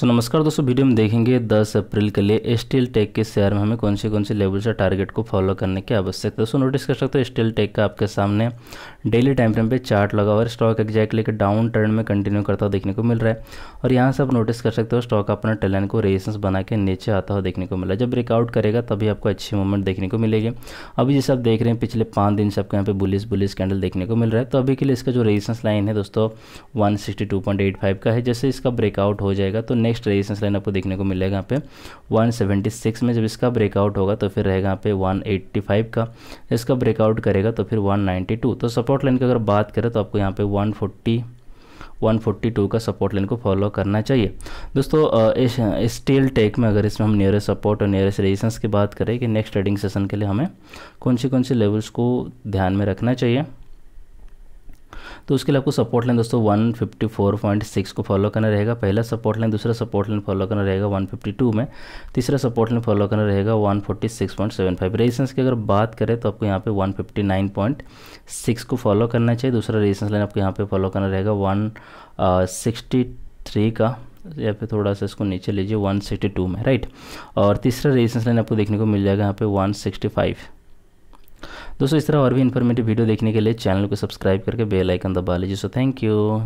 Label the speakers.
Speaker 1: सो नमस्कार दोस्तों वीडियो में देखेंगे 10 अप्रैल के लिए स्टील टेक के शेयर में हमें कौन से कौन से लेवल से टारगेट को फॉलो करने की आवश्यकता है सो नोटिस कर सकते हो स्टील टेक का आपके सामने डेली टाइम फ्रेम पे चार्ट लगा हुआ है स्टॉक एक्जैक्टली के डाउन टर्न में कंटिन्यू करता हुआ देखने को मिल रहा है और यहाँ से आप नोटिस कर सकते हो स्टॉक अपना टेलन को रेजिस्टेंस बना के नीचे आता हुआ देखने को मिला जब ब्रेकआउट करेगा तभी आपको अच्छी मूवमेंट देखने को मिलेगी अभी जैसे आप देख रहे हैं पिछले पाँच दिन से आपको यहाँ पे बुलिस बुलिस कैंडल देखने को मिल रहा है तो अभी के लिए इसका जो रेजिस्टेंस लाइन है दोस्तों वन का है जैसे इसका ब्रेकआउट हो जाएगा तो नेक्स्ट रेजिस्टेंस लाइन आपको देखने को मिलेगा यहाँ पे 176 में जब इसका ब्रेकआउट होगा तो फिर रहेगा यहाँ पे 185 का इसका ब्रेकआउट करेगा तो फिर 192 तो सपोर्ट लाइन की अगर बात करें तो आपको यहाँ पे 140 142 का सपोर्ट लाइन को फॉलो करना चाहिए दोस्तों स्टील टेक में अगर इसमें हम नियरेस्ट सपोर्ट और नियरेस्ट रेजिस्टेंस की बात करें कि नेक्स्ट ट्रेडिंग सेशन के लिए हमें कौन सी कौन सी लेवल्स को ध्यान में रखना चाहिए तो उसके लिए आपको सपोर्ट लाइन दोस्तों one fifty four point six को फॉलो करना रहेगा पहला सपोर्ट लाइन दूसरा सपोर्ट लाइन फॉलो करना रहेगा वन फिफ्टी टू में तीसरा सपोर्ट लाइन फॉलो करना रहेगा one forty six point seven five resistance की अगर बात करें तो आपको यहाँ पे one fifty nine point six को फॉलो करना चाहिए दूसरा रेजिस्टेंस लाइन आपको यहाँ पे फॉलो करना रहेगा वन सिक्सटी थ्री का या फिर थोड़ा सा इसको नीचे लीजिए वन सिक्सटी टू में राइट और तीसरा रेजिस्टेंस लाइन आपको देखने को मिल जाएगा यहाँ पे फाइव दोस्तों इस तरह और भी इन्फॉर्मेटिव वीडियो देखने के लिए चैनल को सब्सक्राइब करके बेल आइकन दबा लीजिए सो थैंक यू